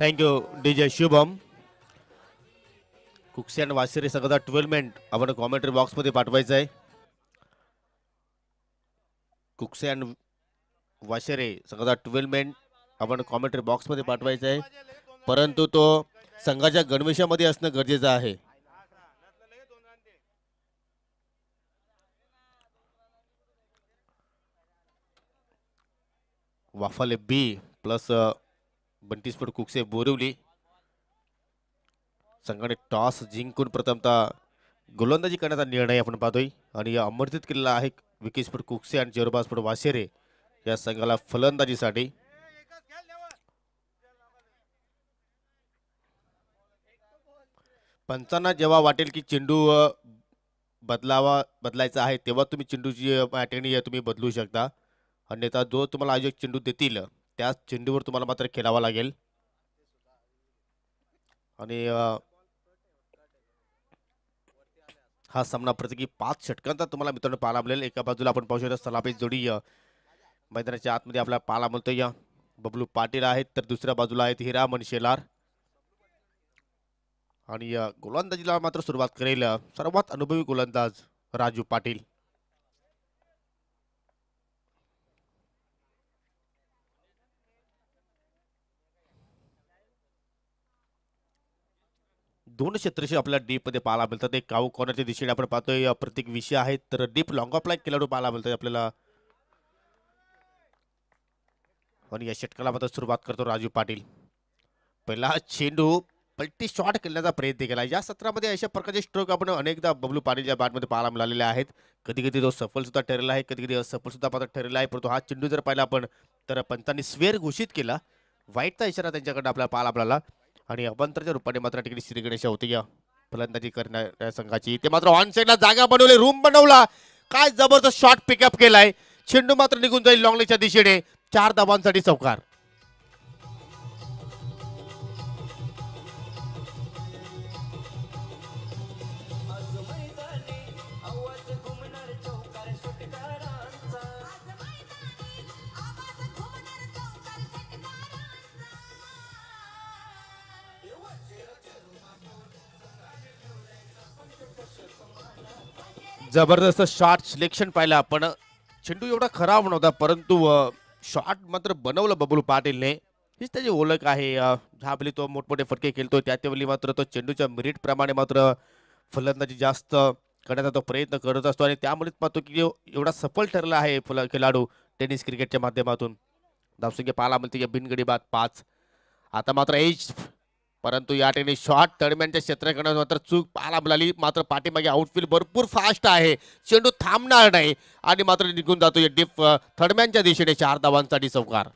thank you D J Shubham Kukshi आणि वाशिरी संघाचा twelve आपण कॉमेंट्री बॉक्समध्ये पाठवायचं आहे कुक्स आणि वाशेरे संघाचा ट्वेल्व आपण कॉमेंट्री बॉक्समध्ये पाठवायचं आहे परंतु तो संघाच्या गणवेशामध्ये असणं गरजेचं आहे वाफाले बी प्लस बंटीस्फोट कुकसे बोरिवली संघाने टॉस जिंकून प्रथमतः गोलंदाजी करण्याचा निर्णय आपण पाहतोय आणि अमर्थित केलेला आहे विकेशपट कुकसे आणि जेरोबास्फोट वाशेरे या संघाला फलंदाजीसाठी पंचांना जेव्हा वाटेल की चेंडू बदलावा बदलायचा आहे तेव्हा तुम्ही चेंडूची तुम्ही बदलू शकता अन्यथा जो तुम्हाला आयोजक चेंडू देतील त्याच चेंडूवर तुम्हाला मात्र खेळावा लागेल आणि हा सामना प्रत्येकी पाच षटकांचा तुम्हाला मित्रांनो पाहायला मिळेल एका बाजूला आपण पाहू शकतो सलापेश जोडी मैदानाच्या आतमध्ये आपल्याला पाहायला मिळतो या बबलू पाटील आहेत तर दुसऱ्या बाजूला आहेत हिरामन शेलार आणि गोलंदाजीला मात्र सुरुवात करेल सर्वात अनुभवी गोलंदाज राजू पाटील दोन क्षेत्रशी आपल्याला डीपमध्ये पाहायला मिळतात एक काऊ कॉर्नरच्या दिशेने आपण पाहतोय प्रत्येक विषय आहेत तर डीप लॉंग ऑफ खेळाडू पाहायला मिळतात आपल्याला आणि या षटकाला मात्र सुरुवात करतो राजू पाटील पहिला चेंडू पलटी शॉट करण्याचा प्रयत्न केला या सत्रामध्ये अशा प्रकारचे स्ट्रोक आपण अनेकदा बबलू या बॅटमध्ये पाहायला मिळालेले आहेत कधी कधी तो सुद्धा ठरलेला आहे कधी कधी सुद्धा पात्र ठरलेला आहे परंतु हा चेंडू जर पाहिला आपण तर पंतांनी स्वेर घोषित केला वाईटचा इशारा त्यांच्याकडनं आपल्याला पाहायला मिळाला आणि अभंतरच्या रूपाने मात्र ठिकाणी गणेश होती या फलंदाजी करणाऱ्या संघाची ते मात्र साईडला जागा बनवली रूम बनवला काय जबरदस्त शॉर्ट पिकअप केलाय चेंडू मात्र निघून जाईल लॉंगलेच्या दिशेने चार धावांसाठी चौकार जबरदस्त शॉट सिलेक्शन पाहिलं आपण चेंडू एवढा खराब नव्हता परंतु शॉट मात्र बनवलं बबलू पाटीलने हीच त्याची ओळख आहे झापली तो मोठमोठे फटके खेळतो त्यावेळी मात्र तो चेंडूच्या प्रमाणे मात्र फलंदाजी जास्त करण्याचा तो प्रयत्न करत असतो आणि त्यामुळेच पाहतो की एवढा सफल ठरला आहे फुला खेळाडू टेनिस क्रिकेटच्या माध्यमातून धावसंख्या पाला म्हणते की बिनगडी बाद पाच आता मात्र एज परंतु या ठिकाणी शॉर्ट दरम्यानच्या क्षेत्राकडून मात्र चूक पाहायला मिळाली मात्र पाठीमागे आउटफील्ड भरपूर फास्ट आहे चेंडू थांबणार नाही आणि मात्र निघून जातो या डीप थर्डमॅनच्या दिशेने चार धावांसाठी चौकार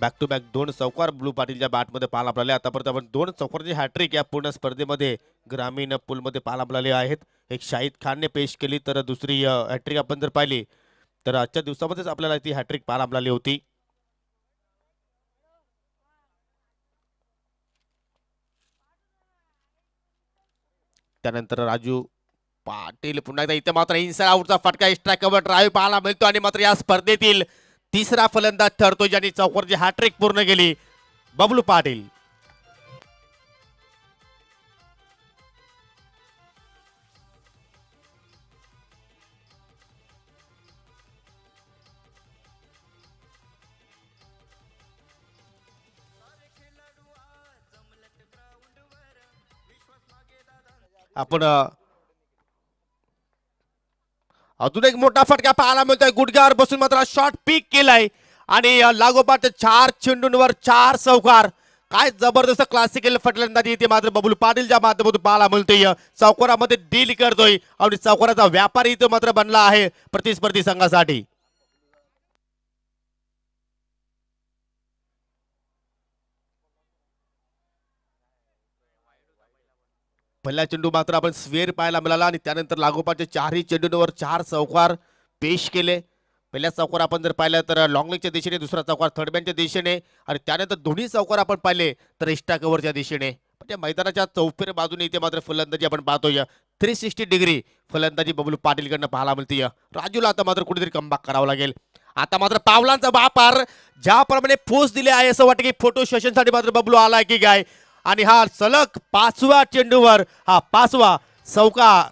बॅक टू बॅक दोन चौकार ब्लू पाटीलच्या बॅटमध्ये पाहायला मिळाले आतापर्यंत आपण दोन चौकारची हॅट्रिक या पूर्ण स्पर्धेमध्ये ग्रामीण पूलमध्ये पाहायला मिळाले आहेत एक शाहिद खानने पेश केली तर दुसरी हॅट्रिक आपण जर पाहिली तर आजच्या दिवसामध्येच आपल्याला ती हॅट्रिक पाहायला मिळाली होती त्यानंतर राजू पाटील पुन्हा एकदा इथे मात्र इन्साईड आउटचा फटका एक्स्ट्रा कवर ड्राईव्ह पाहायला मिळतो आणि मात्र या स्पर्धेतील तिसरा फलंदाज ठरतो ज्यांनी चौकरची हॅट्रिक पूर्ण केली बबलू पाटील आपण अजून एक मोठा फटका पाहायला मिळतोय गुडघ्यावर बसून मात्र शॉर्ट पिक केलाय आणि लागोपाठ चार चेंडूंवर चार चौकार काय जबरदस्त क्लासिकल फटल्यांदाजी इथे मात्र बबुल पाटील ज्या माध्यमातून पाहायला मिळतोय चौकारामध्ये डील करतोय आणि चौकाराचा व्यापारी इथे मात्र बनला आहे प्रतिस्पर्धी संघासाठी पहिला चेंडू मात्र आपण स्वेर पाहायला मिळाला आणि त्यानंतर लागोपाठचे चारही चेंडूंवर चार चौकार पेश केले पहिल्या चौकार आपण जर पाहिलं तर लॉंगलेगच्या दिशेने दुसरा चौकार थर्डमॅनच्या दिशेने आणि त्यानंतर दोन्ही चौकार आपण पाहिले तर कव्हरच्या दिशेने म्हणजे मैदानाच्या चौफेर बाजूने इथे मात्र फलंदाजी आपण पाहतोय थ्री सिक्स्टी डिग्री फलंदाजी बबलू पाटीलकडनं पाहायला मिळते राजूला आता मात्र कुठेतरी कमबॅक करावं लागेल आता मात्र पावलांचा वापर ज्याप्रमाणे पोस्ट दिले आहे असं वाटतं की फोटो सेशनसाठी मात्र बबलू आला की काय आणि हा सलग पाचवा चेंडूवर हा पाचवा चौकार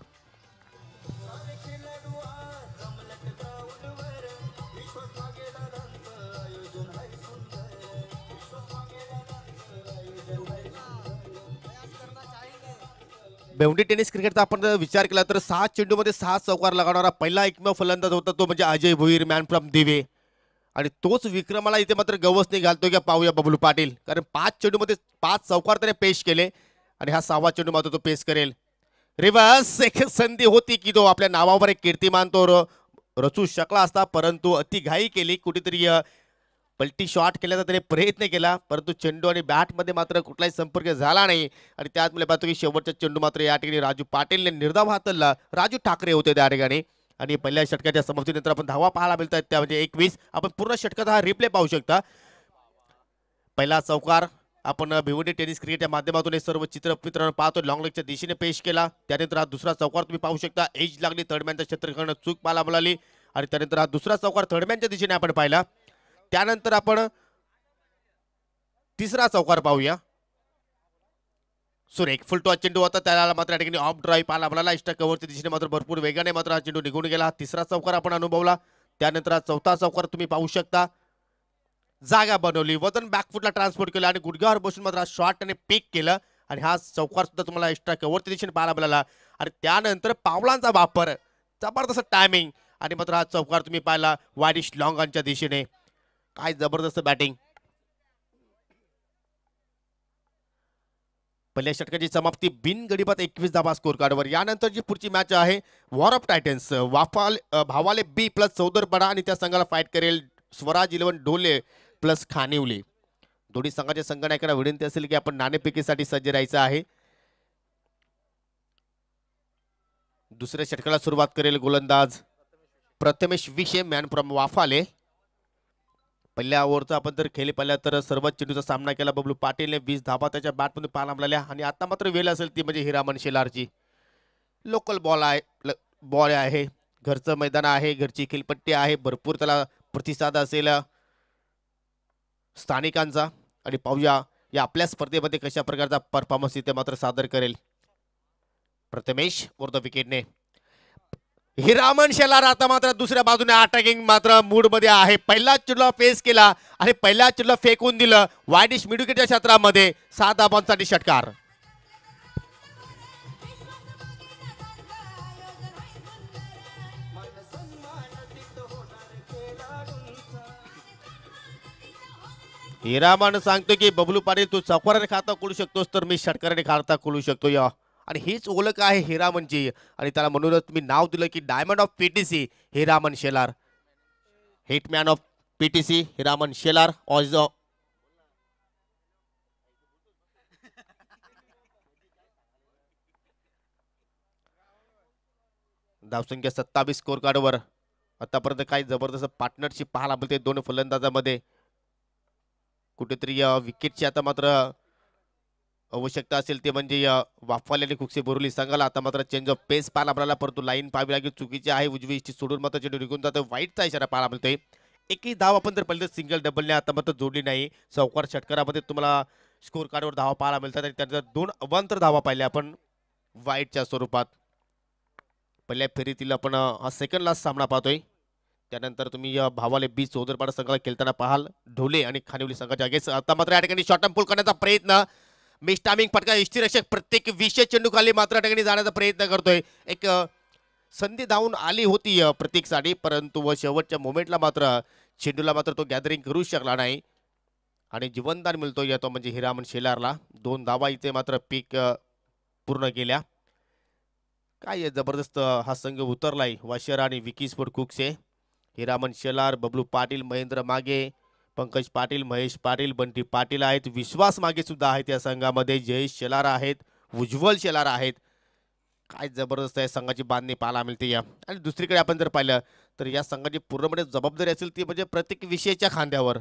भेवंडी टेनिस क्रिकेटचा आपण विचार केला तर सहा चेंडूमध्ये सहा चौकार लगावणारा पहिला एकमेव फलंदाज होता तो म्हणजे अजय भुईर मॅन फ्रॉम दिवे आणि तोच विक्रमाला इथे मात्र गवसने घालतो की पाहूया बबलू पाटील कारण पाच चेंडूमध्ये पाच चौकार त्याने पेश केले आणि हा सहावा चेंडू मात्र तो पेश करेल रिवर्स एक संधी होती की तो आपल्या नावावर एक कीर्तिमान तो रचू शकला असता परंतु अति घाई केली कुठेतरी पलटी शॉट केल्याचा त्याने प्रयत्न केला परंतु चेंडू आणि बॅटमध्ये मात्र कुठलाही संपर्क झाला नाही आणि त्यात मला पाहतो की शेवटचा चेंडू मात्र या ठिकाणी राजू पाटीलने निर्धाव हातलला राजू ठाकरे होते त्या ठिकाणी आणि पहिल्या षटकाच्या समाप्तीनंतर आपण धावा पाहायला मिळत आहेत त्या म्हणजे एकवीस आपण पूर्ण षटकाचा हा रिप्ले पाहू शकता पहिला चौकार आपण भिवंडी टेनिस क्रिकेटच्या माध्यमातून हे सर्व चित्र मित्रांनो पाहतो लॉंग लेगच्या दिशेने पेश केला त्यानंतर हा दुसरा चौकार तुम्ही पाहू शकता एज लागली थर्डमॅनचा क्षेत्रखंड चूक पाहायला मिळाली आणि त्यानंतर हा दुसरा चौकार थर्डमॅनच्या दिशेने आपण पाहिला त्यानंतर आपण तिसरा चौकार पाहूया सुरेख फुल टॉस चेंडू होता त्याला मात्र या ठिकाणी ऑफ ड्राईव्ह पाहायला आपल्याला इष्टकवरती दिशेने मात्र भरपूर वेगाने मात्र हा चेंडू निघून गेला तिसरा चौकार आपण अनुभवला त्यानंतर हा चौथा चौकार तुम्ही पाहू शकता जागा बनवली वजन बॅकफुटला ट्रान्सपोर्ट केलं आणि गुडघ्यावर बसून मात्र हा शॉर्टने पिक केलं आणि हा चौकार सुद्धा तुम्हाला एक्स्ट्रा कव्हरच्या दिशेने पाहायला मिळाला आणि त्यानंतर पावलांचा वापर जबरदस्त टायमिंग आणि मात्र हा चौकार तुम्ही पाहिला वायडिश लॉंगांच्या दिशेने काय जबरदस्त बॅटिंग पहिल्या षटकाची समाप्ती बिन गडीबात एकवीस धाबा स्कोर कार्डवर जी पुढची मॅच आहे वॉर ऑफ टायटन्स वाफाल भावाले बी प्लस बडा आणि त्या संघाला फाईट करेल स्वराज इलेवन ढोले प्लस खानिवली दोन्ही संघाच्या संगणकाला विनंती असेल की आपण नाणेपेकीसाठी सज्ज राहायचं आहे दुसऱ्या षटकाला सुरुवात करेल गोलंदाज प्रथमेश विषे मॅन फ्रॉम वाफाले पहिल्या ओव्हरचा आपण जर खेळले पाहिलं तर सर्वात चेंडूचा सामना केला बबलू पाटीलने वीस धाबा त्याच्या बॅटमधून पार लांबलेल्या आणि आता मात्र वेळ असेल ती म्हणजे हिरामन शेलारची लोकल बॉल आहे बॉल आहे घरचं मैदान आहे घरची खेळपट्टी आहे भरपूर त्याला प्रतिसाद असेल स्थानिकांचा आणि पाहूया या आपल्या स्पर्धेमध्ये कशा प्रकारचा परफॉर्मन्स इथे मात्र सादर करेल प्रथमेश विकेटने हिरामन शेलार आता मात्र दुसऱ्या बाजूने अटॅकिंग मात्र मूडमध्ये आहे पहिला चिडला फेस केला आणि पहिला चिडला फेकून दिलं वायडिश मिडुकेटच्या क्षेत्रामध्ये सात धाबांसाठी षटकार हिरामन सांगतो की बबलू पाटील तू चौकाराने खाता खोलू शकतोस तर मी षटकाराने खाता खोलू शकतो या आणि हीच ओळख आहे हिरामनची आणि त्याला म्हणूनच मी नाव दिलं की diamond of PTC Hiraman Shelar hitman of PTC Hiraman Shelar ऑज धावसंख्या सत्तावीस स्कोर कार्डवर आतापर्यंत काही जबरदस्त पार्टनरशिप पाहायला मिळते दोन फलंदाजामध्ये कुठेतरी विकेटची आता मात्र आवश्यकता असेल ते म्हणजे आणि कुक्षे बोरुली संघाला आता मात्र चेंज ऑफ पेस पाहायला आपल्याला परंतु लाईन पाहावी लागेल चुकीची आहे उजवी सोडून मात्र चेंडू निघून जातो वाईटचा इशारा पाहायला मिळतोय एकही धाव आपण तर पहिले सिंगल डबलने आता मात्र जोडली नाही चौकार षटकारामध्ये तुम्हाला स्कोर कार्डवर धावा पाहायला मिळतात आणि त्यानंतर दोन अवांतर धावा पाहिल्या आपण वाईटच्या स्वरूपात पहिल्या फेरीतील आपण हा सेकंड लास्ट सामना पाहतोय त्यानंतर तुम्ही या भावाले बीच चौधरपाडा संघाला खेळताना पाहाल ढोले आणि खानिवली संघाच्या अगेन्स्ट आता मात्र या ठिकाणी शॉर्ट टर्म करण्याचा प्रयत्न मिस स्टामिंग फटका रक्षक प्रत्येक विशेष चेंडू खाली मात्र ठिकाणी जाण्याचा प्रयत्न करतोय एक संधी धावून आली होती प्रतीकसाठी परंतु व शेवटच्या मोमेंटला मात्र चेंडूला मात्र तो गॅदरिंग करू शकला नाही आणि जीवनदान मिळतो या तो म्हणजे हिरामन शेलारला दोन धावा इथे मात्र पीक पूर्ण केल्या काय जबरदस्त हा संघ उतरलाय वाशर आणि विकी स्पोर्ट से हिरामन शेलार बबलू पाटील महेंद्र मागे पंकज पाटील महेश पाटील बंटी पाटील आहेत विश्वास मागे सुद्धा आहेत या संघामध्ये जयेश शेलार आहेत उज्ज्वल शेलार आहेत काय जबरदस्त आहे संघाची बांधणी पाहायला मिळते या आणि दुसरीकडे आपण जर पाहिलं तर या संघाची पूर्णपणे जबाबदारी असेल ती म्हणजे प्रत्येक विषयाच्या खांद्यावर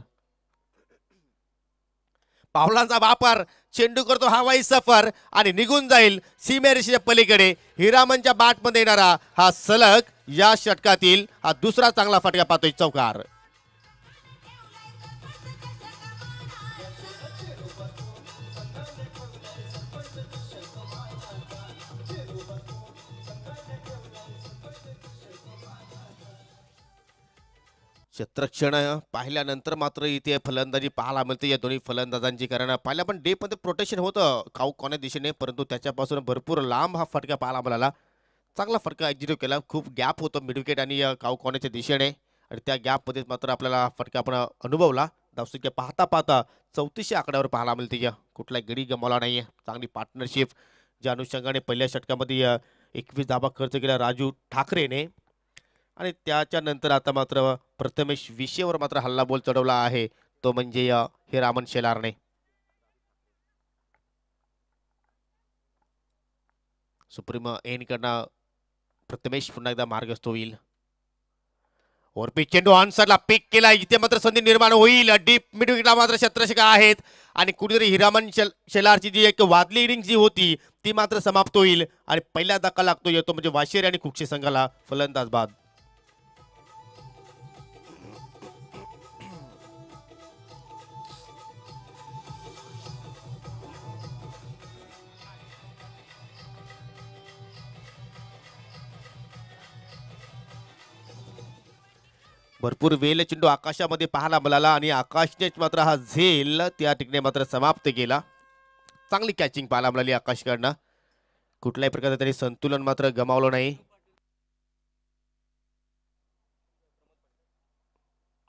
पावलांचा वापर चेंडू करतो हवाई सफर आणि निघून जाईल सीमेरेषेच्या पलीकडे हिरामनच्या बाटमध्ये येणारा हा सलग या षटकातील हा दुसरा चांगला फटका पाहतोय चौकार क्षेत्रक्षण पाहिल्यानंतर मात्र इथे फलंदाजी पाहायला मिळते या दोन्ही फलंदाजांची कारण पाहिलं पण डेमध्ये प्रोटेक्शन होतं काऊ कोण्या दिशेने परंतु त्याच्यापासून भरपूर लांब हा फटका पाहायला मिळाला चांगला फटका एक्झिक्यूट केला खूप गॅप होतो मिडविकेट आणि काऊ कोण्याच्या दिशेने आणि त्या गॅपमध्ये मात्र आपल्याला फटका आपण अनुभवला धावसंख्या पाहता पाहता चौतीसशे आकड्यावर पाहायला मिळते या कुठला गडी गमावला नाही आहे चांगली पार्टनरशिप ज्या अनुषंगाने पहिल्या षटकामध्ये एकवीस धाबा खर्च केला राजू ठाकरेने आणि त्याच्यानंतर आता मात्र प्रथमेश विषयवर मात्र बोल चढवला आहे तो म्हणजे हे रामन शेलारने सुप्रीम एनकडनं प्रथमेश पुन्हा एकदा मार्गस्थ होईल ओरपी चेंडू आन्सरला पिक केला इथे मात्र संधी निर्माण होईल डीप मिडविकेटला मात्र क्षेत्रशिका आहेत आणि कुठेतरी हिरामन शेल शेलारची जी एक वादली इनिंग जी होती ती मात्र समाप्त होईल आणि पहिला धक्का लागतो येतो म्हणजे वाशेरी आणि कुक्षी संघाला फलंदाज बाद भरपूर वेल चेंडू आकाशामध्ये पाहायला मिळाला आणि आकाशनेच मात्र हा झेल त्या ठिकाणी मात्र समाप्त केला चांगली कॅचिंग पाहायला मिळाली आकाशकडनं कुठल्याही प्रकारचं त्यांनी संतुलन मात्र गमावलं नाही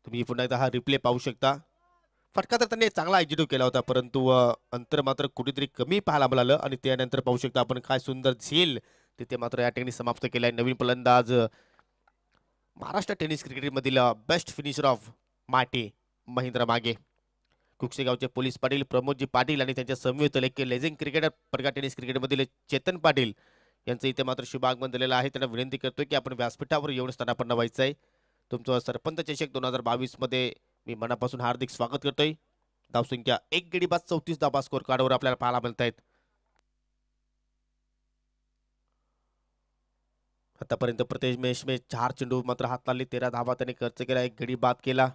तुम्ही पुन्हा एकदा हा रिप्ले पाहू शकता फटका तर त्यांनी चांगला एक्झिट्यू केला होता परंतु अंतर मात्र कुठेतरी कमी पाहायला मिळालं आणि त्यानंतर पाहू शकता आपण काय सुंदर झेल तिथे मात्र या ठिकाणी समाप्त केला नवीन फलंदाज महाराष्ट्र टेनिस क्रिकेटमधील बेस्ट फिनिशर ऑफ माटे महेंद्र मागे कुक्षेगावचे पोलीस पाटील प्रमोदजी पाटील आणि त्यांच्या संयुक्त लेखे लेझिंग क्रिकेटर परगा टेनिस क्रिकेटमधील चेतन पाटील यांचं इथे मात्र शुभागमन दिलेलं आहे त्यांना विनंती करतो की आपण व्यासपीठावर येऊन स्थानापन्न व्हायचं आहे तुमचं सरपंच चषक दोन हजार बावीसमध्ये मी मनापासून हार्दिक स्वागत करतोय धावसंख्या एक गडी बाद चौतीस धाबा स्कोर कार्डवर आपल्याला पाहायला मिळत आहेत आतापर्यंत प्रतेश मेशमे चार चेंडू मात्र हात हाताळली तेरा धावा त्याने खर्च केला एक गडी बाद केला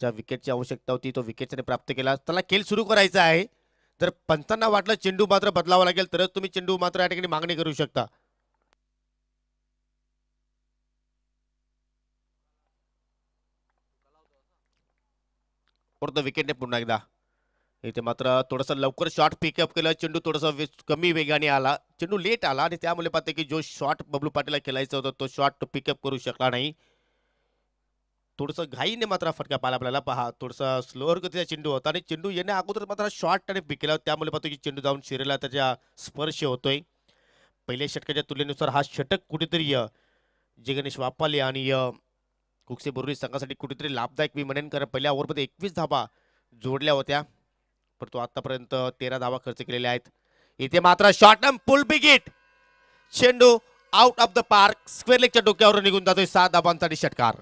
ज्या विकेटची आवश्यकता होती तो विकेट त्याने प्राप्त केला त्याला खेळ सुरू करायचा आहे तर पंचांना वाटलं चेंडू मात्र बदलावा लागेल तरच तुम्ही चेंडू मात्र या ठिकाणी मागणी करू शकता विकेटने पुन्हा एकदा इथे मात्र थोडंसं लवकर शॉट पिकअप केलं चेंडू थोडासा कमी वेगाने आला चेंडू लेट आला आणि त्यामुळे पाहते की जो शॉट बबलू पाटीलला खेळायचा होता तो शॉट पिकअप करू शकला नाही थोडंसं घाईने मात्र फटका पाहिला आपल्याला पहा थोडंसं स्लोअर गतीचा चेंडू होता आणि चेंडू येण्या अगोदर मात्र शॉर्ट पिक केला त्यामुळे पाहतो की चेंडू जाऊन शिरेला त्याच्या स्पर्श होतोय पहिल्या षटकाच्या तुलनेनुसार हा षटक कुठेतरी जगणेश वापाले आणि कुक्से बोरुरी संघासाठी कुठेतरी लाभदायक मी म्हणेन कारण पहिल्या ओव्हरमध्ये एकवीस धाबा जोडल्या होत्या परंतु आतापर्यंत तेरा धावा खर्च केलेल्या आहेत इथे मात्र शॉर्ट टर्म पुल बिगिट चेंडू out of the park square लेगच्या डोक्यावर निघून जातोय सात धाबांसाठी षटकार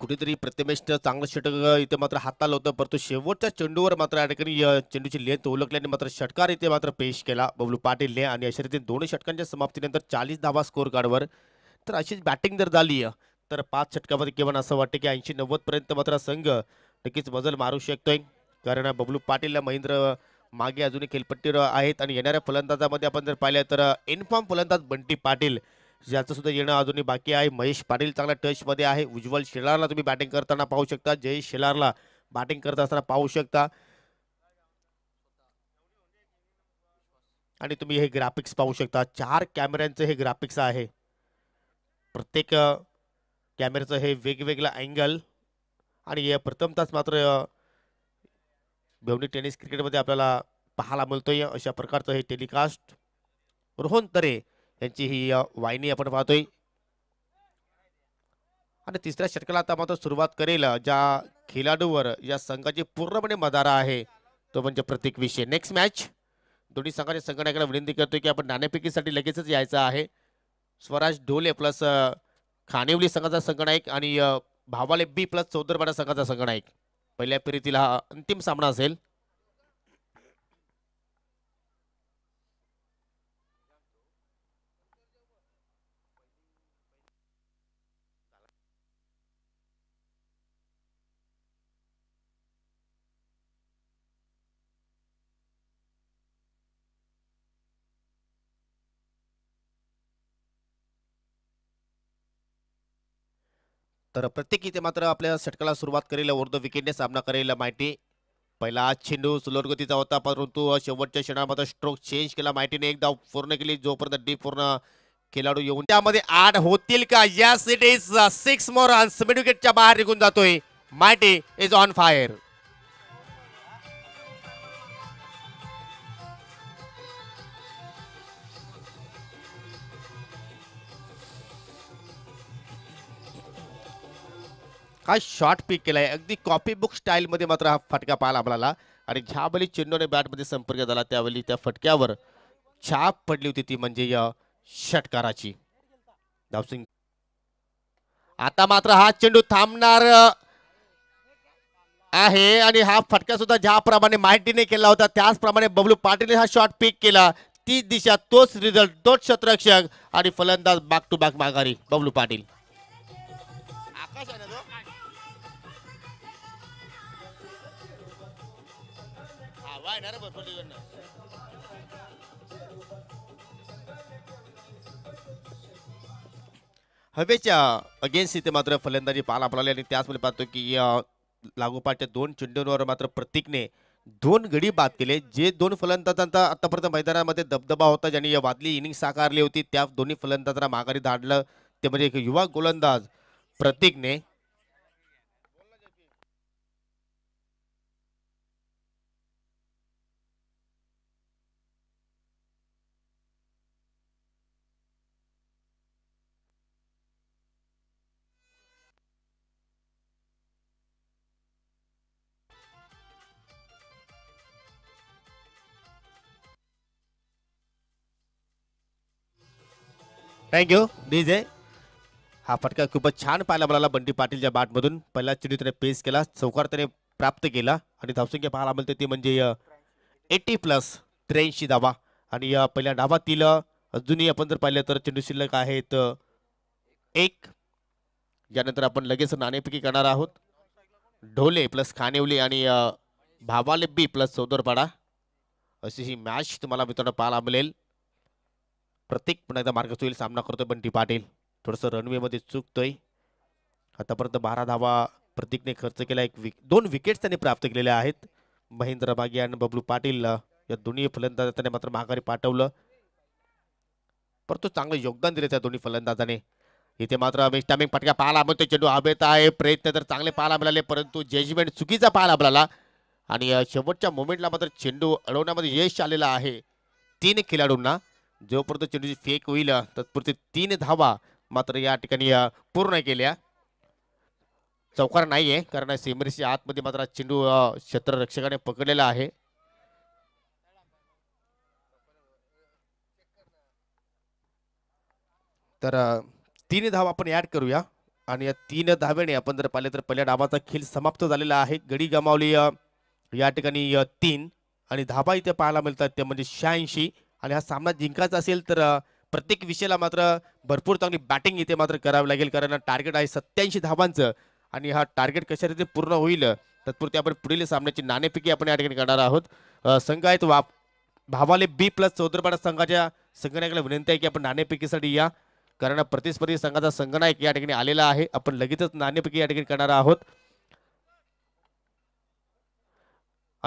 कुठेतरी प्रतिमेश चांगलं षटक इथे मात्र हाताला होतं परंतु शेवटच्या चेंडूवर मात्र या ठिकाणी चेंडूची लेंथ ओळखल्याने मात्र षटकार इथे मात्र पेश केला बबलू पाटीलने आणि अशा रीतीने दोन षटकांच्या समाप्तीनंतर चाळीस धावा स्कोअर कार्डवर तर अशीच बॅटिंग जर झाली तर पाच षटकामध्ये किमान असं वाटतं की ऐंशी नव्वदपर्यंत मात्र संघ नक्कीच मजल मारू शकतोय कारण बबलू पाटील महेंद्र मागे अजूनही खेळपट्टीवर आहेत आणि येणाऱ्या फलंदाजामध्ये आपण जर पाहिलं तर इनफॉर्म फलंदाज बंटी पाटील ज्याचं सुद्धा येणं अजूनही बाकी आहे महेश पाटील चांगला टचमध्ये आहे उज्ज्वल शेलारला तुम्ही बॅटिंग करताना पाहू शकता जयेश शेलारला बॅटिंग करत असताना पाहू शकता आणि तुम्ही हे ग्राफिक्स पाहू शकता चार कॅमेऱ्यांचं हे ग्राफिक्स आहे प्रत्येक कॅमेऱ्याचं हे वेगवेगळं अँगल आणि या तास मात्र भेवणी टेनिस क्रिकेटमध्ये आपल्याला पाहायला मिळतोय अशा प्रकारचं हे टेलिकास्ट रोहन तरे यांची ही वाहिनी आपण पाहतोय आणि तिसऱ्या षटकाला आता मात्र सुरुवात करेल ज्या खेळाडूवर या संघाची पूर्णपणे मदारा आहे तो म्हणजे प्रत्येक विषय नेक्स्ट मॅच दोन्ही संघाच्या संघटनाकडे विनंती करतोय की आपण नाणेफेकीसाठी लगेचच यायचं आहे स्वराज ढोले प्लस खानिवली संघाचा संगणायक आणि भावाले बी प्लस चौदरपाडा संघाचा संगणायक पहिल्या फेरीतील हा अंतिम सामना असेल तर प्रत्येक इथे मात्र आपल्या षटकाला सुरुवात करेल वर्ध विकेटने सामना करेल माहिती पहिला आज चेंडू सुलोर गतीचा होता परंतु शेवटच्या क्षणामध्ये स्ट्रोक चेंज केला माहितीने एकदा पूर्ण केली जोपर्यंत डी पूर्ण खेळाडू येऊन त्यामध्ये आठ होतील का या सीट इज सिक्स मोर सेवन बाहेर निघून जातोय माहिती इज ऑन फायर हा शॉर्ट पिक केलाय अगदी कॉपी बुक स्टाईलमध्ये मात्र हा फटका पाहिला आपल्याला आणि ज्यावेळी चेंडूने बॅटमध्ये संपर्क झाला त्यावेळी त्या फटक्यावर छाप पडली होती ती म्हणजे या षटकाराची धावसिंग आता मात्र हा चेंडू थांबणार आहे आणि हा फटका सुद्धा ज्याप्रमाणे माहितीने केला होता त्याचप्रमाणे बबलू पाटीलने हा शॉर्ट पिक केला तीच दिशा तोच रिझल्ट तोच शतरक्षक आणि फलंदाज बॅक टू बॅक माघारी बबलू पाटील हवेच्या अगेन्स्ट इथे मात्र फलंदाजी पाला आपल्याला आणि त्याचमध्ये पाहतो की लागोपाठच्या दोन चेंडूंवर मात्र प्रतीकने दोन गडी बाद केले जे दोन फलंदाजांचा आतापर्यंत मैदानामध्ये दबदबा होता ज्यांनी वादली इनिंग साकारली होती त्या दोन्ही फलंदाजांना माघारी धाडलं ते म्हणजे एक युवा गोलंदाज प्रतीकने थँक्यू डी जे हा फटका खूपच छान पाहायला मिळाला बंटी पाटीलच्या बॅटमधून पहिला चेंडू त्याने पेस केला चौकार त्याने प्राप्त केला आणि धावसंख्या पाहायला मिळते ती म्हणजे एटी प्लस त्र्याऐंशी धावा आणि या पहिल्या डावातील अजूनही आपण जर पाहिलं तर चेंडू शिल्लक आहेत एक यानंतर आपण लगेच नाणेपैकी करणार आहोत ढोले प्लस खानेवली आणि भावालेब्बी प्लस चौदरपाडा अशी ही मॅच तुम्हाला मित्रांनो पाहायला मिळेल प्रत्येक पुन्हा एकदा मार्ग होईल सामना करतोय बंटी पाटील थोडंसं रनवेमध्ये चुकतोय आतापर्यंत बारा धावा प्रतीकने खर्च केला एक विक दोन विकेट्स त्यांनी प्राप्त केलेल्या आहेत महेंद्र बागी आणि बबलू पाटील या दोन्ही फलंदाजांनी मात्र माघारी पाठवलं परंतु चांगलं योगदान दिलं त्या दोन्ही फलंदाजाने इथे मात्र स्टॅमिंग टामिंग पाहायला मिळतोय चेंडू हवेत आहे प्रयत्न तर चांगले पाहायला मिळाले परंतु जजमेंट चुकीचा पाहायला मिळाला आणि शेवटच्या मोमेंटला मात्र चेंडू अडवण्यामध्ये यश आलेलं आहे तीन खेळाडूंना जोपर्यंत चेंडूची फेक होईल तत्पुरते तीन धावा मात्र या ठिकाणी पूर्ण केल्या चौकार नाहीये कारण सेमरीच्या आतमध्ये मात्र चेंडू क्षेत्ररक्षकाने पकडलेला आहे तर तीन धाव आपण ऍड करूया आणि या तीन धाव्याने आपण जर पाहिले तर पहिल्या डावाचा खेळ समाप्त झालेला आहे गडी गमावली या ठिकाणी तीन आणि धाबा इथे पाहायला मिळतात ते म्हणजे शहाऐंशी आणि हा सामना जिंकायचा असेल तर प्रत्येक विषयाला मात्र भरपूर चांगली बॅटिंग इथे मात्र करावी लागेल कारण टार्गेट आहे सत्याऐंशी धावांचं आणि हा टार्गेट कशा रीती पूर्ण होईल तत्पुरते आपण पुढील सामन्याची नाणेपिकी आपण या ठिकाणी करणार आहोत संघ आहेत वा भावाले बी प्लस चौदरपाडा संघाच्या संघनायकाला विनंती आहे की आपण नाणेपिकीसाठी या कारण प्रतिस्पर्धी संघाचा संघनायक या ठिकाणी आलेला आहे आपण लगेचच नाणेपैकी या ठिकाणी करणार आहोत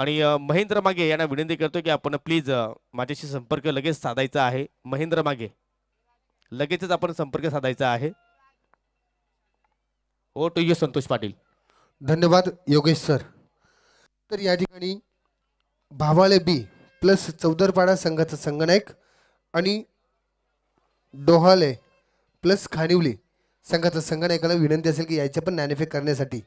आणि महेंद्र मागे यांना विनंती करतो की आपण प्लीज माझ्याशी संपर्क लगेच साधायचा आहे महेंद्र मागे लगेचच आपण संपर्क साधायचा आहे over to you Santosh Patil धन्यवाद योगेश सर तर या ठिकाणी भावाळे बी प्लस चौदरपाडा संघाचा संगणायक आणि डोहाले प्लस खानिवली संघाचा संगणायकाला विनंती असेल की यायचे पण नॅनिफेक करण्यासाठी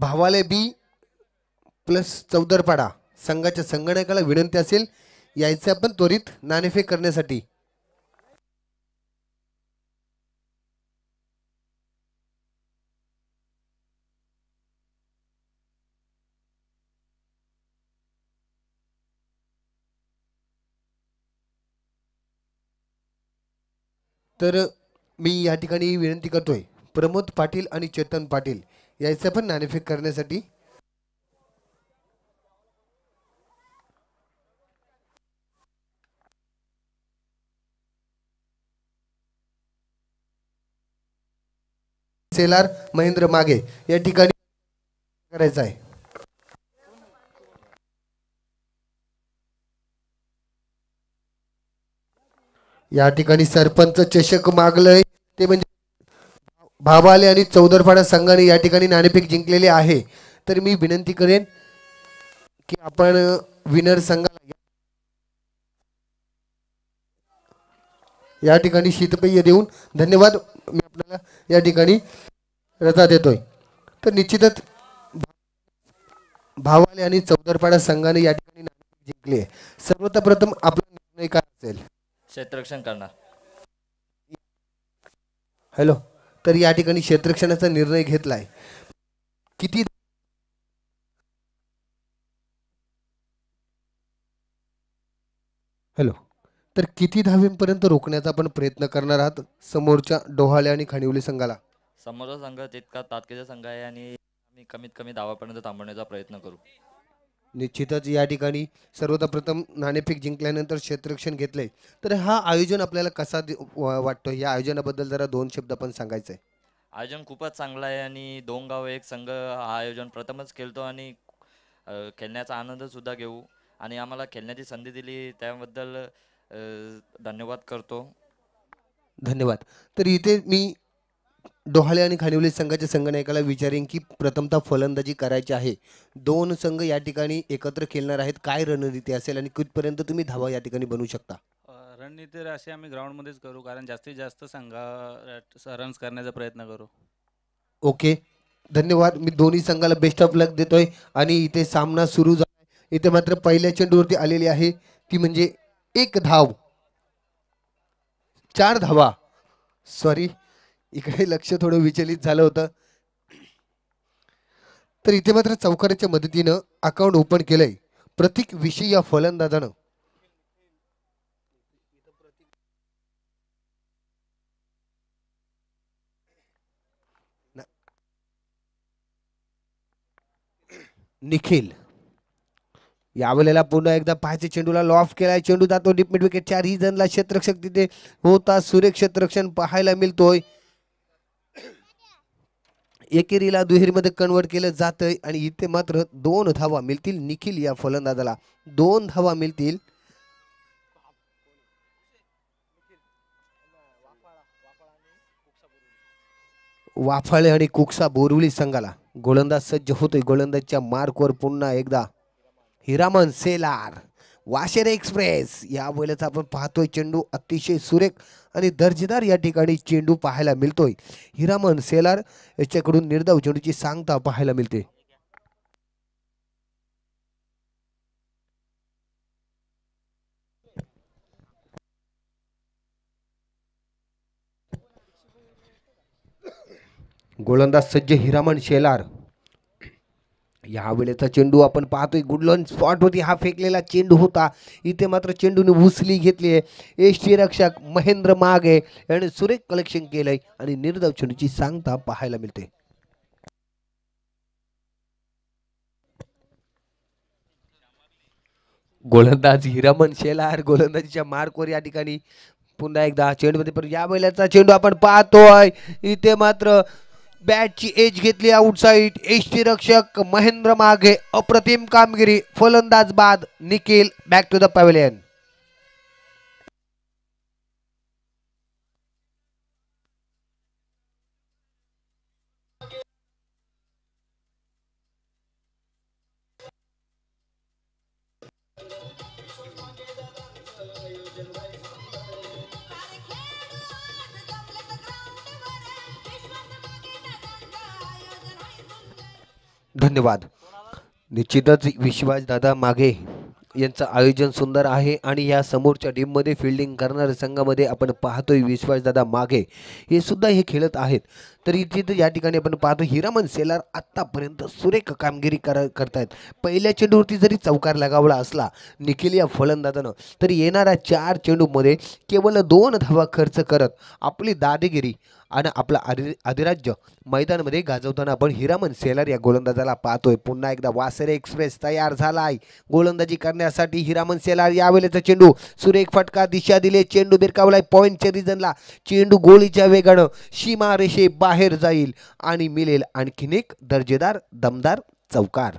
भावाले बी प्लस चौदरपाडा संघाच्या संगणकाला विनंती असेल यायचं आपण त्वरित नाणेफेक करण्यासाठी तर मी या ठिकाणी विनंती करतोय प्रमोद पाटील आणि चेतन पाटील यायचं पण नाणेफेक करण्यासाठी सेलार महेंद्र मागे या ठिकाणी करायचं आहे या ठिकाणी सरपंच चषक मागलंय ते म्हणजे भावाले आणि चौदरपाडा संघाने या ठिकाणी नाणेफेक जिंकलेले आहे तर मी विनंती करेन की आपण विनर संघाला या ठिकाणी शीतपेय देऊन धन्यवाद मी आपल्याला या ठिकाणी रथा देतोय तर निश्चितच भावाले आणि चौदरपाडा संघाने या ठिकाणी जिंकली जिंकले सर्वप्रथम प्रथम आपला निर्णय काय असेल क्षेत्ररक्षण करणार हॅलो तर या ठिकाणी क्षेत्रक्षणाचा निर्णय घेतलाय किती हॅलो तर किती दहावीपर्यंत रोखण्याचा आपण प्रयत्न करणार आहात समोरच्या डोहाळे आणि खाणिवली संघाला समोरचा संघ तितका तातकेचा संघ आहे आणि आम्ही कमीत कमी धावापर्यंत थांबवण्याचा प्रयत्न करू निश्चितच या ठिकाणी सर्वप्रथम प्रथम नाणेफेक जिंकल्यानंतर क्षेत्ररक्षण घेतले तर हा आयोजन आपल्याला कसा वाटतो या आयोजनाबद्दल जरा दोन शब्द पण सांगायचं आहे आयोजन खूपच चांगलं आहे आणि दोन गाव एक संघ हा आयोजन प्रथमच खेळतो आणि खेळण्याचा आनंद सुद्धा घेऊ आणि आम्हाला खेळण्याची संधी दिली त्याबद्दल धन्यवाद करतो धन्यवाद तर इथे मी डोहाळे आणि खानिवली संघाच्या संघनायकाला विचारेन की प्रथमतः फलंदाजी करायची आहे दोन संघ या ठिकाणी एकत्र खेळणार आहेत काय रणनीती असेल आणि कुठपर्यंत तुम्ही धावा या ठिकाणी बनवू शकता रणनीती अशी आम्ही ग्राउंडमध्येच करू कारण जास्तीत जास्त संघा रन्स करण्याचा प्रयत्न करू ओके धन्यवाद मी दोन्ही संघाला बेस्ट ऑफ लक देतोय आणि इथे सामना सुरू झाला इथे मात्र पहिल्या चेंडूवरती आलेली आहे ती म्हणजे एक धाव चार धावा सॉरी इकडे लक्ष थोडं विचलित झालं होतं तर इथे मात्र चौकाराच्या मदतीनं अकाउंट ओपन केलंय प्रतीक विषयी या फलंदाजानं निखिल यावेळेला पुन्हा एकदा पाहायचे चेंडूला लॉफ केलाय चेंडू जातो विकेट चार विकेटच्या जणला क्षेत्रक्षक तिथे होता सुरेख क्षेत्रक्षण पाहायला मिळतोय एकेरीला दुहेरीमध्ये कन्वर्ट केलं जातं आणि इथे मात्र दोन धावा मिळतील निखिल या फलंदाजाला दोन धावा मिळतील वाफाळे आणि कुक्सा बोरवली संघाला गोलंदाज सज्ज होतोय गोलंदाजच्या मार्कवर पुन्हा एकदा हिरामन सेलार वाशेरे एक्सप्रेस या बैलाचा आपण पाहतोय चेंडू अतिशय सुरेख आणि दर्जेदार या ठिकाणी चेंडू पाहायला मिळतोय हिरामन सेलार याच्याकडून निर्धाव चेंडूची सांगता पाहायला मिळते गोलंदाज सज्ज हिरामन शेलार या वेळेचा चेंडू आपण पाहतोय गुड गुडलॉन होती हा फेकलेला चेंडू होता इथे मात्र चेंडूने उसली घेतली आहे रक्षक महेंद्र मागे याने सुरेख कलेक्शन केलंय आणि निर्धाव चेंडूची सांगता पाहायला मिळते गोलंदाज हिरामन शेलार गोलंदाजीच्या मार्कवर या ठिकाणी पुन्हा एकदा चेंडूमध्ये पण या वेळेचा चेंडू आपण पाहतोय इथे मात्र बॅटची एज घेतली एसटी रक्षक, महेंद्र माघे अप्रतिम कामगिरी फलंदाज बाद निखिल बॅक टू द धन्यवाद निश्चितच विश्वासदादा मागे यांचं आयोजन सुंदर आहे आणि या समोरच्या टीममध्ये फिल्डिंग करणाऱ्या संघामध्ये आपण पाहतोय विश्वासदादा मागे हे सुद्धा हे खेळत आहेत तर इथे या ठिकाणी आपण पाहतो हिरामन सेलार आत्तापर्यंत सुरेख कामगिरी कर करतायत पहिल्या चेंडूवरती जरी चौकार लगावला असला निखिल या फलंदाजानं तर येणाऱ्या चार चेंडूमध्ये केवळ दोन धावा खर्च करत आपली दादेगिरी आणि आपलं अधि अधिराज्य मैदानामध्ये गाजवताना आपण हिरामन सेलर या गोलंदाजाला पाहतोय पुन्हा एकदा वासरे एक्सप्रेस तयार झाला आहे गोलंदाजी करण्यासाठी हिरामन सेलार यावेळेचा चेंडू सुरेख फटका दिशा दिले चेंडू बिरकावलाय पॉईंटच्या रिझनला चेंडू गोळीच्या वेगानं सीमारेषे बाहेर जाईल आणि मिळेल आणखीन एक दर्जेदार दमदार चौकार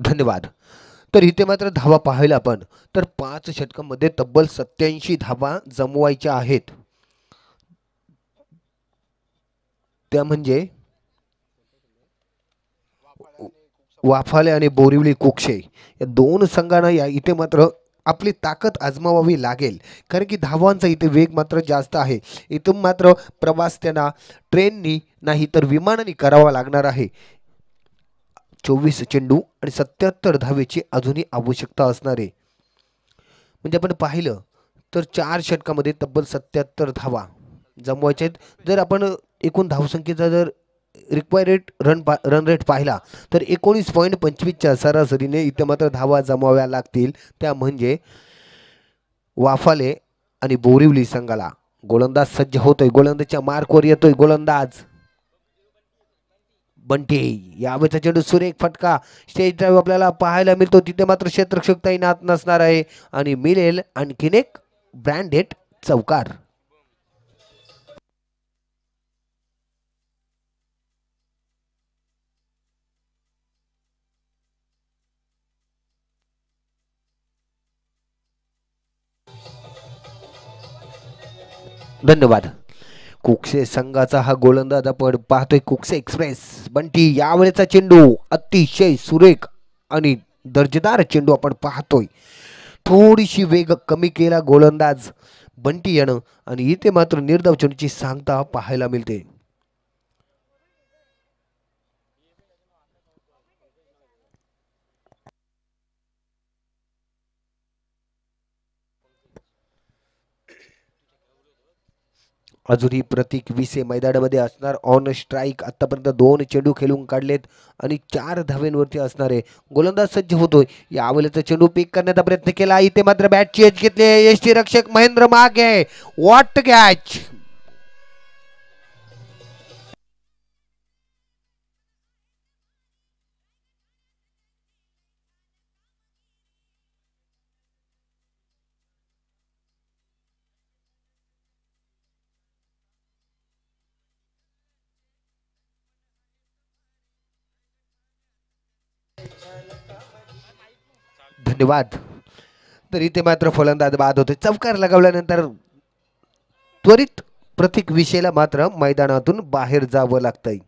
धन्यवाद तर इथे मात्र धावा पाहायला आपण तर पाच षटकांमध्ये तब्बल सत्याऐंशी धावा जमवायच्या आहेत त्या म्हणजे वाफाले आणि बोरिवली कुक्षे या दोन संघांना या इथे मात्र आपली ताकद आजमावावी लागेल कारण की धावांचा इथे वेग मात्र जास्त आहे इथून मात्र प्रवास त्यांना ट्रेननी नाही तर विमानाने करावा लागणार आहे चोवीस चेंडू आणि सत्याहत्तर धावेची अजूनही आवश्यकता असणारे म्हणजे आपण पाहिलं तर चार षटकामध्ये तब्बल सत्याहत्तर धावा जमवायचे आहेत जर आपण एकूण धावसंख्येचा जर रिक्वायरेट रन पा रन रेट पाहिला तर एकोणीस पॉईंट पंचवीसच्या सरासरीने इथं मात्र धावा जमाव्या लागतील त्या म्हणजे वाफाले आणि बोरिवली संघाला गोलंदाज सज्ज होतोय गोलंदाजच्या मार्कवर येतोय गोलंदाज बंटे या अमिता चेंडू सुरेख फटका स्टेज ड्राईव्ह आपल्याला पाहायला मिळतो तिथे मात्र क्षेत्रक्षक नात नसणार आहे आणि मिळेल आणखीन एक ब्रँडेड चौकार धन्यवाद कुकसे संघाचा हा गोलंदाज आपण पाहतोय कुकसे एक्सप्रेस बंटी यावेळेचा चेंडू अतिशय सुरेख आणि दर्जेदार चेंडू आपण पाहतोय थोडीशी वेग कमी केला गोलंदाज बंटी येणं आणि इथे मात्र निर्धाव चेंडूची सांगता पाहायला मिळते अजूनही प्रतीक विसे मैदानामध्ये असणार ऑन स्ट्राईक आतापर्यंत दोन चेंडू खेळून काढलेत आणि चार धावेंवरती असणारे गोलंदाज सज्ज होतोय या चेंडू पिक करण्याचा प्रयत्न केला इथे मात्र बॅट घेतली घेतले टी रक्षक महेंद्र मागे वॉट कॅच धन्यवाद तर इथे मात्र फलंदाज बाद होते चौकार लगावल्यानंतर त्वरित प्रतीक विषयला मात्र मैदानातून बाहेर जावं लागतंय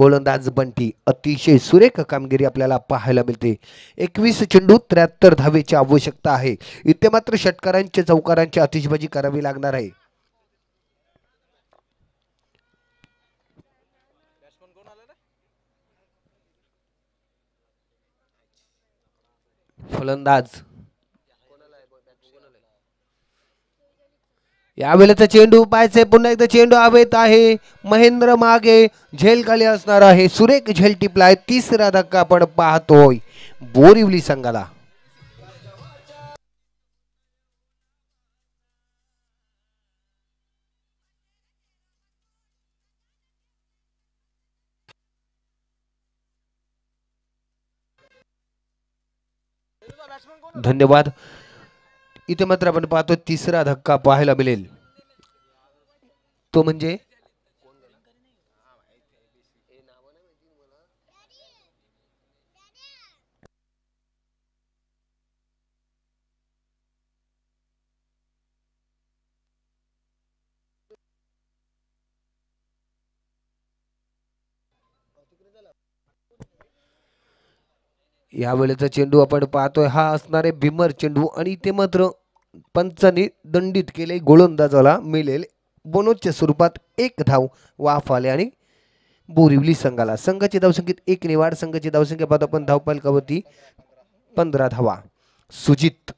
गोलंदाज बंटी अतिशय सुरेख कामगिरी आपल्याला पाहायला मिळते एकवीस चेंडू त्र्याहत्तर धावेची आवश्यकता आहे इथे मात्र षटकारांच्या चौकारांची आतिषबाजी करावी लागणार आहे फलंदाज तर चेंडू पाहायचे पुन्हा एकदा चेंडू हवेत आहे महेंद्र मागे झेल खाली असणार आहे सुरेख झेल टिपलाय तिसरा धक्का आपण पाहतोय बोरिवली संघाला धन्यवाद इथे मात्र आपण पाहतो तिसरा धक्का पाहायला मिळेल तो म्हणजे यावेळेचा चेंडू आपण पाहतोय हा असणारे भीमर चेंडू आणि ते मात्र पंचांनी दंडित केले गोलंदाजाला मिळेल बोनोजच्या स्वरूपात एक धाव वाफ आले आणि बोरिवली संघाला संघाची धावसंख्येत एक निवाड संघाची धावसंख्या पाहतो आपण धावपालकावरती पंधरा धावा सुजित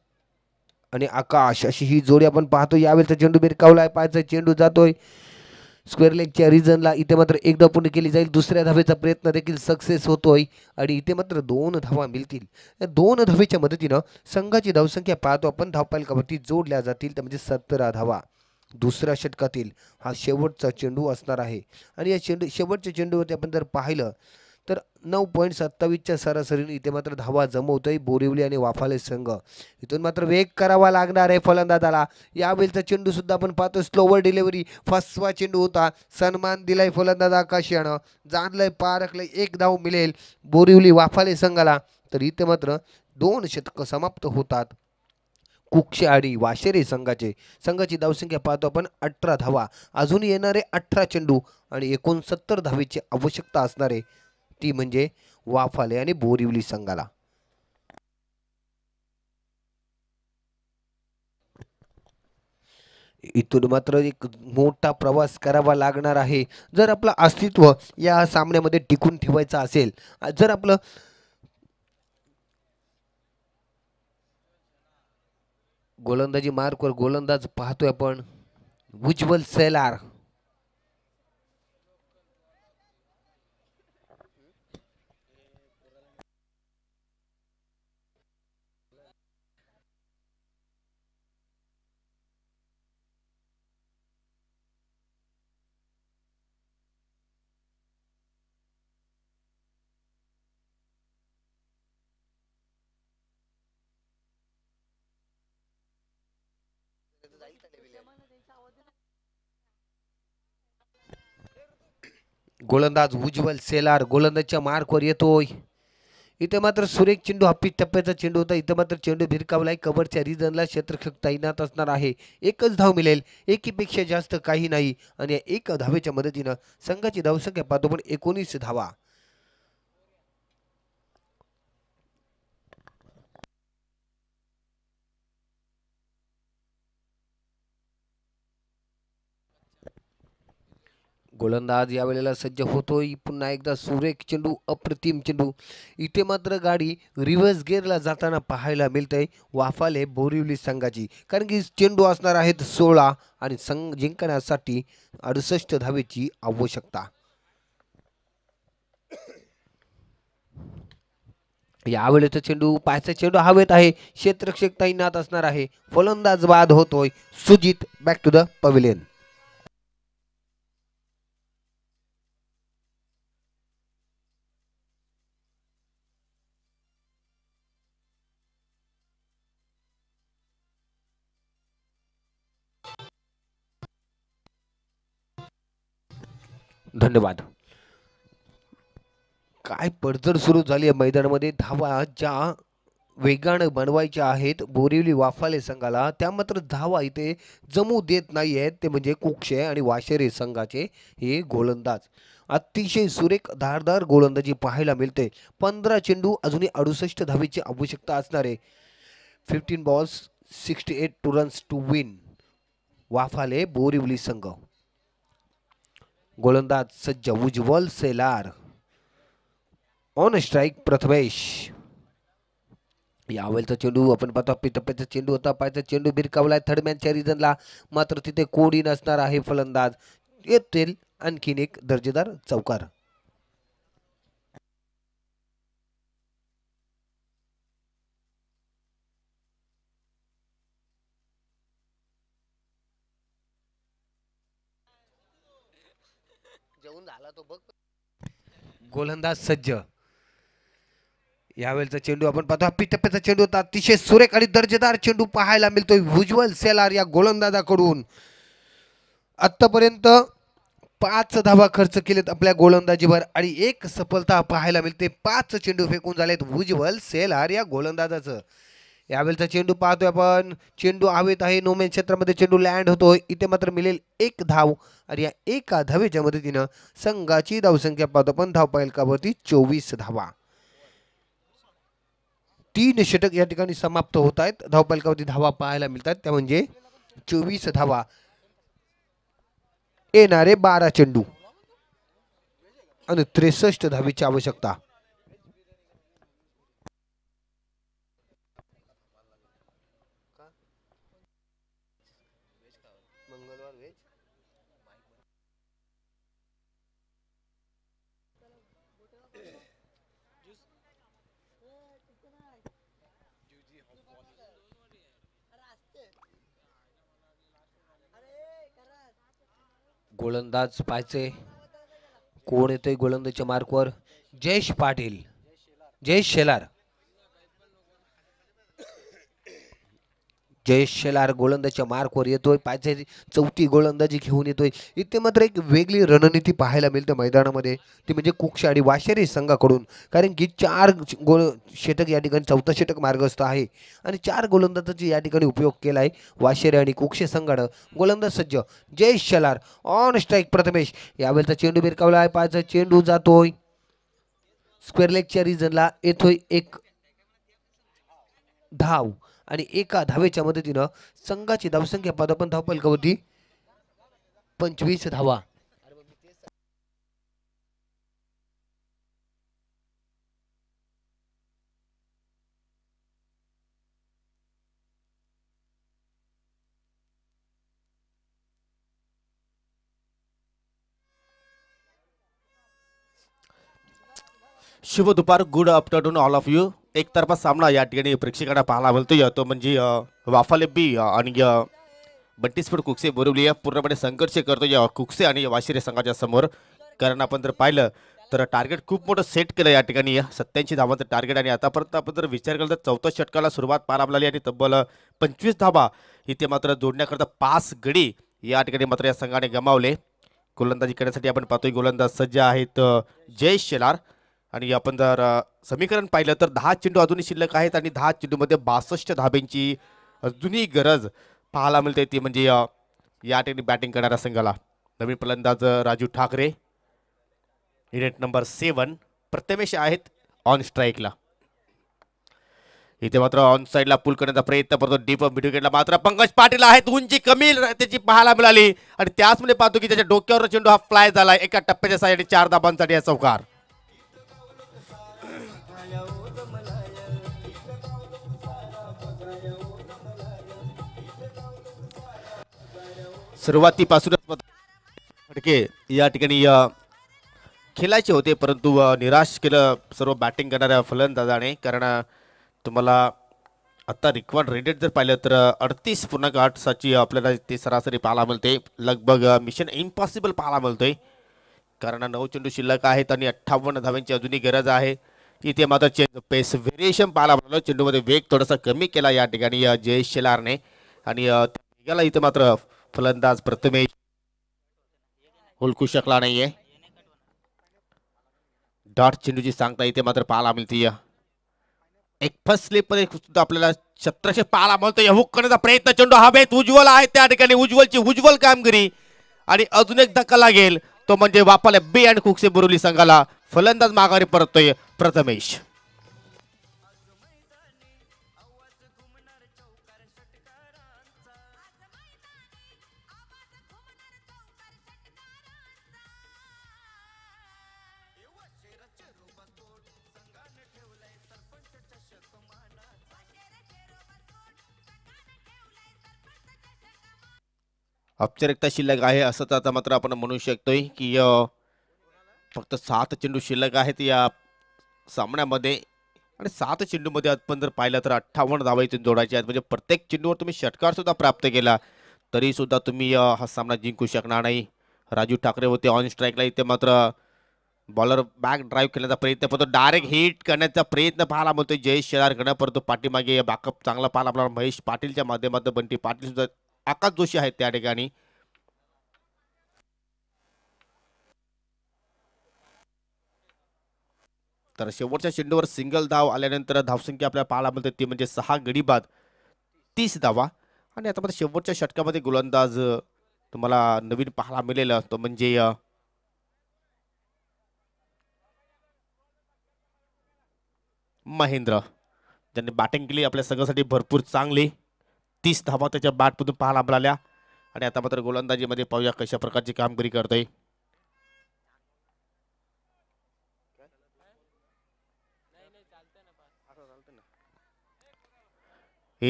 आणि आकाश अशी ही जोडी आपण पाहतो यावेळेचा चेंडू बिरकावला आहे पाहायचा चेंडू जातोय स्क्वेअर लेगच्या रिजनला इथे मात्र एक पूर्ण केली जाईल दुसऱ्या धावेचा प्रयत्न देखील सक्सेस होतोय आणि इथे मात्र दोन धावा मिळतील दोन धावेच्या मदतीनं संघाची धावसंख्या पाहतो आपण धावपालकावरती जोडल्या जातील तर म्हणजे सतरा धावा दुसऱ्या षटकातील हा शेवटचा चेंडू असणार आहे आणि या चेंडू शेवटच्या चेंडूवरती आपण जर पाहिलं तर नऊ पॉईंट सत्तावीसच्या सरासरीने इथे मात्र धावा जमवतोय बोरिवली आणि वाफाले संघ इथून मात्र वेग करावा लागणार आहे फलंदाजाला यावेळीचा चेंडू सुद्धा आपण पाहतो स्लोवर डिलेवरी फसवा चेंडू होता सन्मान दिलाय फलंदाजा आकाशी यानं जाणलंय पारखलंय एक धाव मिळेल बोरिवली वाफाले संघाला तर इथे मात्र दोन शतकं समाप्त होतात कुक्षे वाशेरे संघाचे संघाची धावसंख्या पाहतो आपण अठरा धावा अजून येणारे अठरा चेंडू आणि एकोणसत्तर धावेची आवश्यकता असणारे ती म्हणजे वाफाले आणि बोरिवली संघाला इथून मात्र एक मोठा प्रवास करावा लागणार आहे जर आपलं अस्तित्व या सामन्यामध्ये टिकून ठेवायचं असेल जर आपलं गोलंदाजी मार्कवर गोलंदाज पाहतोय आपण उज्ज्वल सेलार गोलंदाज उज्ज्वल सेलार गोलंदाजच्या मार्कवर येतोय इथे मात्र सुरेख चेंडू हा टप्प्याचा चेंडू होता इथे मात्र चेंडू भिरकावलाय कबरच्या रिजनला क्षेत्रक्षक तैनात असणार आहे एकच धाव मिळेल एकीपेक्षा जास्त काही नाही आणि एक एका धावेच्या मदतीनं संघाची धावसंख्या पाहतो पण एकोणीस धावा गोलंदाज यावेळेला सज्ज होतोय पुन्हा एकदा सुरेख चेंडू अप्रतिम चेंडू इथे मात्र गाडी रिव्हर्स गेअरला जाताना पाहायला मिळते वाफाले बोरिवली संघाची कारण की चेंडू असणार आहेत सोळा आणि संघ जिंकण्यासाठी अडुसष्ट धावेची आवश्यकता यावेळेचा चेंडू पायचा चेंडू हवेत आहे क्षेत्रक्षक तैनात असणार आहे फलंदाज बाद होतोय Sujit back to the pavilion धन्यवाद काय पडझड सुरू झाली आहे मैदानामध्ये धावा ज्या वेगानं बनवायच्या आहेत बोरिवली वाफाले संघाला त्या मात्र धावा इथे जमू देत नाही आहेत ते म्हणजे कुक्षे आणि वाशेरे संघाचे हे गोलंदाज अतिशय सुरेख धारदार गोलंदाजी पाहायला मिळते पंधरा चेंडू अजूनही अडुसष्ट धावीची आवश्यकता असणारे fifteen balls sixty eight to runs to win Vafale Borivali संघ गोलंदाज सज्ज उज्ज्वल सेलार ऑन स्ट्राईक प्रथमेश यावेळचा चेंडू आपण पाहतो टप्प्याचा चेंडू होता पायचा चेंडू आहे थर्डमॅनच्या रिझनला मात्र तिथे कोडी नसणार आहे फलंदाज येतील आणखीन एक दर्जेदार चौकार गोलंदाज सज्ज यावेळेचा चेंडू आपण पाहतो हा पिटप्प्याचा चेंडू होता अतिशय सुरेख आणि दर्जेदार चेंडू पाहायला मिळतोय उज्ज्वल सेलार या गोलंदाजाकडून आत्तापर्यंत पाच धावा खर्च केलेत आपल्या गोलंदाजीवर आणि एक सफलता पाहायला मिळते पाच चेंडू फेकून झालेत उज्ज्वल सेलार या गोलंदाजाचं यावेळेचा चेंडू पाहतोय आपण चेंडू हवेत आहे नोमेन क्षेत्रामध्ये चेंडू लँड होतो इथे मात्र मिळेल एक धाव आणि या एका धावेच्या मदतीनं संघाची धावसंख्या पाहतो पण धाव चोवीस धावा तीन षटक या ठिकाणी समाप्त होत आहेत धावपालकावरती धावा पाहायला मिळतात त्या म्हणजे चोवीस धावा येणारे बारा चेंडू आणि त्रेसष्ट धावीची आवश्यकता गोलंदाज पाहिजे कोण येतोय गोलंदाजच्या मार्कवर जयेश पाटील जयेश शेलार जयेश शेलार गोलंदाजच्या मार्कवर येतोय पाचशे चौथी गोलंदाजी घेऊन येतोय इथे मात्र एक वेगळी रणनीती पाहायला मिळते मैदानामध्ये ती म्हणजे कुक्षा आणि वाशेरी संघाकडून कारण की चार गोल षटक या ठिकाणी चौथा षटक मार्गस्थ आहे आणि चार गोलंदाजाची या ठिकाणी उपयोग केला आहे वाशेरी आणि कुक्षे संघानं गोलंदाज सज्ज जयेश शेलार ऑन स्ट्राईक प्रथमेश यावेळेचा चेंडू बिरकावला आहे पाच चेंडू जातोय स्क्वेअर लेगच्या रिझनला येतोय एक धाव आणि एका धावेच्या मदतीनं संघाची धावसंख्या धाव धावपलकावरती पंचवीस धावा शुभ दुपार good afternoon all of you एक एकतर्फा सामना या ठिकाणी प्रेक्षकांना पाहायला मिळतोय तो म्हणजे वाफाले बी आणि बंटीस्फोट कुक्से बोरवली आहे पूर्णपणे संघर्ष करतो या कुक्से आणि वाशिरे संघाच्या समोर कारण आपण जर पाहिलं तर टार्गेट खूप मोठं सेट केलं या ठिकाणी सत्याऐंशी धावांचं टार्गेट आणि आतापर्यंत आपण जर विचार केला तर चौथ्या षटकाला सुरुवात पार आपल्याला आणि तब्बल पंचवीस धाबा इथे मात्र जोडण्याकरता पाच गडी या ठिकाणी मात्र या संघाने गमावले गोलंदाजी करण्यासाठी आपण पाहतोय गोलंदाज सज्ज आहेत जय शेलार आणि आपण जर समीकरण पाहिलं तर दहा चेंडू अजूनही शिल्लक आहेत आणि दहा चेंडूमध्ये बासष्ट धाब्यांची अजूनही गरज पाहायला मिळते ती म्हणजे या ठिकाणी बॅटिंग करणाऱ्या संघाला नवीन फलंदाज Raju Thackeray unit number seven Prathamesh आहेत ऑन स्ट्राईकला इथे मात्र ऑन साईडला पूल करण्याचा प्रयत्न करतो डीप मिडविकेटला मात्र पंकज पाटील आहेत उंची कमी त्याची पाहायला मिळाली आणि त्याचमुळे पाहतो की त्याच्या डोक्यावर चेंडू हा फ्लाय झाला एका टप्प्याच्या साईड चार दाबांसाठी हा चौकार सुरुवातीपासूनच फटके या ठिकाणी खेळायचे होते परंतु निराश केलं सर्व बॅटिंग करणाऱ्या फलंदाजाने कारण तुम्हाला आत्ता रिक्वाड रेडेड जर पाहिलं तर अडतीस पूर्णांक आठ साची आपल्याला ते सरासरी पाहायला मिळते लगभग मिशन इम्पॉसिबल पाहायला मिळतोय कारण नऊ चेंडू शिल्लक आहेत आणि अठ्ठावन्न धाव्यांची अजूनही गरज आहे इथे मात्र चेंड पेस व्हेरिएशन पाहायला मिळालं चेंडूमध्ये वेग थोडासा कमी केला या ठिकाणी जयेश शेलारने आणि इथे मात्र फलंदाज प्रथमेश हुलकू शकला नाहीये डॉट चेंडूची सांगता येते मात्र पाहायला मिळते एक फर्स्ट एक सुद्धा आपल्याला छत्रशे पाहायला मिळतो हुक करण्याचा प्रयत्न चेंडू हवेत उज्ज्वल आहे त्या ठिकाणी उज्ज्वलची उज्ज्वल कामगिरी आणि अजून एक धक्का लागेल तो म्हणजे वापाला बे अँड खुकसे बुरुली संघाला फलंदाज माघारी परततोय प्रथमेश औपचारिकता शिल्लक आहे असं आता मात्र आपण म्हणू शकतोय की फक्त सात चेंडू शिल्लक आहेत या सामन्यामध्ये आणि सात चेंडूमध्ये आपण जर पाहिलं तर अठ्ठावन्न धावा इथून जोडायचे आहेत म्हणजे प्रत्येक चेंडूवर तुम्ही षटकार सुद्धा प्राप्त केला तरी सुद्धा तुम्ही हा सामना जिंकू शकणार नाही राजू ठाकरे होते ऑन स्ट्राईकला इथे मात्र बॉलर बॅक ड्राईव्ह खेळण्याचा प्रयत्न करतो डायरेक्ट हिट करण्याचा प्रयत्न पाहायला म्हणतो जयेश शेलारकडनं परंतु पाठीमागे बॅकअप चांगला पाहायला आपल्याला महेश पाटीलच्या माध्यमातून बंटी पाटील सुद्धा आकाश जोशी आहेत त्या ठिकाणी तर शेवटच्या चेंडूवर सिंगल धाव आल्यानंतर धावसंख्या आपल्या पाहायला मिळते ती म्हणजे सहा गडी बाद तीस धावा आणि आता मात्र शेवटच्या षटकामध्ये गोलंदाज तुम्हाला नवीन पाहायला मिळेल तो म्हणजे महेंद्र ज्यांनी बॅटिंग केली आपल्या सगळ्यासाठी भरपूर चांगली तीस धावा त्याच्या बॅटमधून पाहायला मिळाल्या आणि आता मात्र गोलंदाजीमध्ये पाहूया कशा प्रकारची कामगिरी करतोय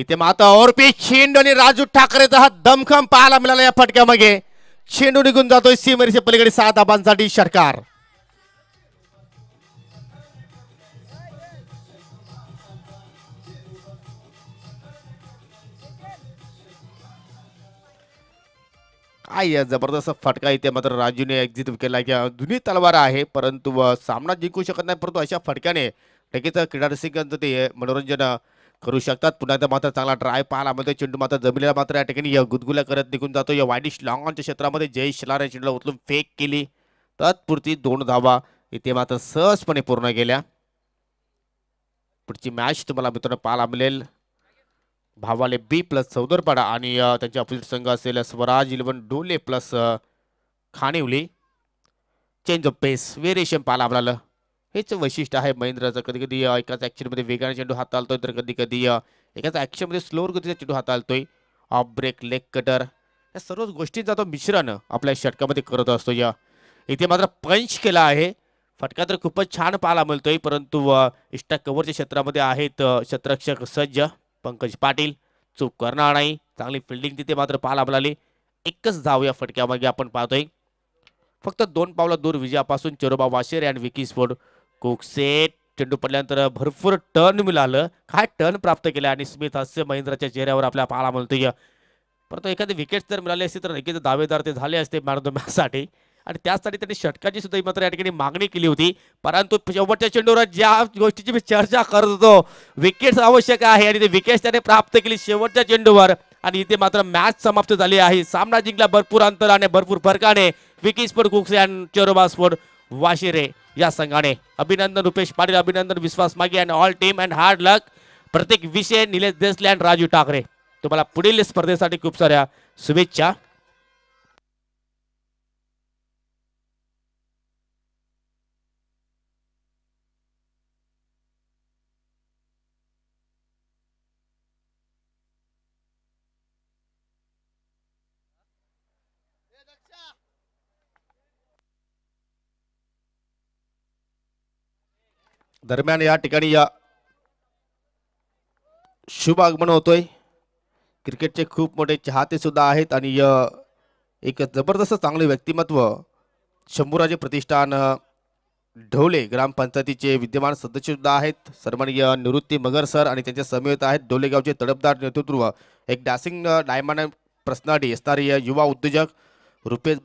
इथे आता ओरपी छेंडू आणि राजू ठाकरेचा हा दमखम पाहायला मिळाला या फटक्यामध्ये छेंडू निघून जातोय सीमरीच्या पलीकडे सात धाबांसाठी सरकार या जबरदस्त फटका इथे मात्र राजूने एक्झिट केला की जुनी तलवार आहे परंतु सामना जिंकू शकत नाही परंतु अशा फटक्याने नक्कीच रसिकांचं ते मनोरंजन करू शकतात पुन्हा एकदा मात्र चांगला ड्राय पाहायला मध्ये चेंडू मात्र जमिनीला मात्र या ठिकाणी गुदगुल्या करत निघून जातो या वाईडिश लॉंगॉनच्या क्षेत्रामध्ये जयेश शेलार चेंडूला उचलून फेक केली तत्पुरती दोन धावा इथे मात्र सहजपणे पूर्ण केल्या पुढची मॅच तुम्हाला मित्रांनो पाहायला मिळेल भावाले बी प्लस चौदरपाडा आणि त्यांच्या अपोजिट संघ असेल Swaraj eleven Dhole plus Khanivali change of pace variation पाहायला आपल्याला हेच वैशिष्ट्य आहे महेंद्राचं कधी कधी एकाच ॲक्शनमध्ये वेगाने चेंडू हाताळतोय तर कधी कधी एकाच ॲक्शनमध्ये स्लोअर गतीचा चेंडू हाताळतोय ऑफ ब्रेक लेग कटर या सर्वच गोष्टींचा तो मिश्रण आपल्या षटकामध्ये करत असतो या इथे मात्र पंच केला आहे फटका तर खूपच छान पाहायला मिळतोय परंतु इष्टा कव्हरच्या क्षेत्रामध्ये आहेत क्षेत्ररक्षक सज्ज पंकज पाटील चूक करणार नाही चांगली फिल्डिंग तिथे मात्र पाहायला मिळाली एकच धाव या फटक्यामागे आपण पाहतोय फक्त दोन पावला दूर विजयापासून चोरोबा वाशेर अँड विकी स्फोट कोकसेट चेंडू पडल्यानंतर भरपूर टर्न मिळालं काय टर्न प्राप्त केलं आणि स्मिथ हास्य महिंद्राच्या चेहऱ्यावर आपल्या पाहायला मिळतोय परंतु एखादी विकेट जर मिळाले असते तर नक्कीच दावेदार ते झाले असते मॅन ऑफ द मॅचसाठी आणि त्याचसाठी त्यांनी षटकाची सुद्धा मात्र या ठिकाणी मागणी केली होती परंतु शेवटच्या चेंडूवर ज्या गोष्टीची मी चर्चा करत होतो विकेट्स आवश्यक आहे आणि ते विकेट्स त्याने प्राप्त केली शेवटच्या चेंडूवर आणि इथे मात्र मॅच समाप्त झाली आहे सामना जिंकला भरपूर अंतराने भरपूर फरकाने विकी स्फोट कुकसे अँड चेरोबा स्फोट वाशिरे या संघाने अभिनंदन रुपेश पाटील अभिनंदन Vishwas Mage and all team and hard luck प्रत्येक विषय निलेश देसले अँड राजू ठाकरे तुम्हाला पुढील स्पर्धेसाठी खूप साऱ्या शुभेच्छा दरम्यान या ठिकाणी या शुभ आगमन होतोय क्रिकेटचे खूप मोठे चाहते सुद्धा आहेत आणि एक जबरदस्त चांगले व्यक्तिमत्व शंभूराजे प्रतिष्ठान ढोले ग्रामपंचायतीचे विद्यमान सदस्यसुद्धा आहेत सन्माननीय निवृत्ती मगर सर आणि त्यांच्या समेत आहेत ढोलेगावचे तडपदार नेतृत्व एक डॅसिंग डायमंड प्रसनाडी असणारे युवा उद्योजक रुपेश